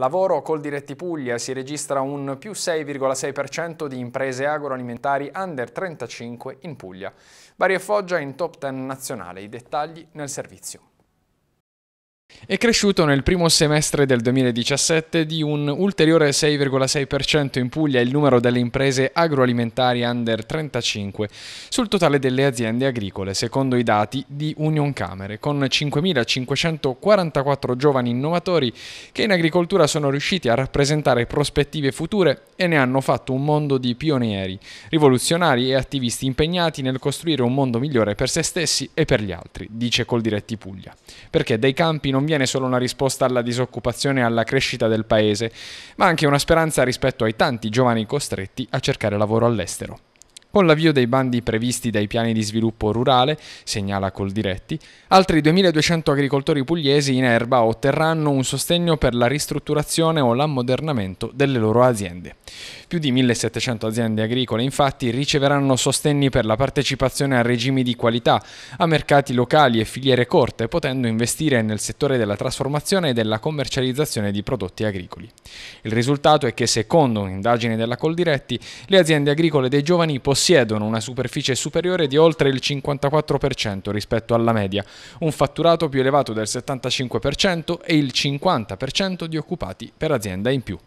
Lavoro col Diretti Puglia si registra un più 6,6% di imprese agroalimentari under 35 in Puglia. Bari e Foggia in top 10 nazionale, i dettagli nel servizio è cresciuto nel primo semestre del 2017 di un ulteriore 6,6% in Puglia il numero delle imprese agroalimentari under 35 sul totale delle aziende agricole, secondo i dati di Union Camere, con 5.544 giovani innovatori che in agricoltura sono riusciti a rappresentare prospettive future e ne hanno fatto un mondo di pionieri, rivoluzionari e attivisti impegnati nel costruire un mondo migliore per se stessi e per gli altri, dice Coldiretti Puglia, perché dai campi non viene contiene solo una risposta alla disoccupazione e alla crescita del paese, ma anche una speranza rispetto ai tanti giovani costretti a cercare lavoro all'estero. Con l'avvio dei bandi previsti dai piani di sviluppo rurale, segnala Coldiretti, altri 2.200 agricoltori pugliesi in erba otterranno un sostegno per la ristrutturazione o l'ammodernamento delle loro aziende. Più di 1.700 aziende agricole infatti riceveranno sostegni per la partecipazione a regimi di qualità, a mercati locali e filiere corte, potendo investire nel settore della trasformazione e della commercializzazione di prodotti agricoli. Il risultato è che, secondo un'indagine della Coldiretti, le aziende agricole dei giovani possono possiedono una superficie superiore di oltre il 54% rispetto alla media, un fatturato più elevato del 75% e il 50% di occupati per azienda in più.